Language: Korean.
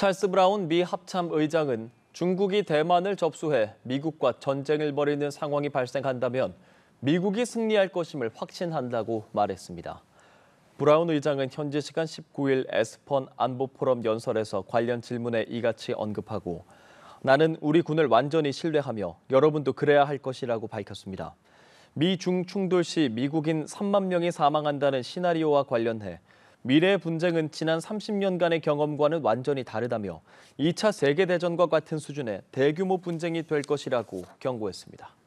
찰스 브라운 미 합참 의장은 중국이 대만을 접수해 미국과 전쟁을 벌이는 상황이 발생한다면 미국이 승리할 것임을 확신한다고 말했습니다. 브라운 의장은 현지 시간 19일 에스펀 안보 포럼 연설에서 관련 질문에 이같이 언급하고 나는 우리 군을 완전히 신뢰하며 여러분도 그래야 할 것이라고 밝혔습니다. 미 중 충돌 시 미국인 3만 명이 사망한다는 시나리오와 관련해 미래 분쟁은 지난 30년간의 경험과는 완전히 다르다며 2차 세계대전과 같은 수준의 대규모 분쟁이 될 것이라고 경고했습니다.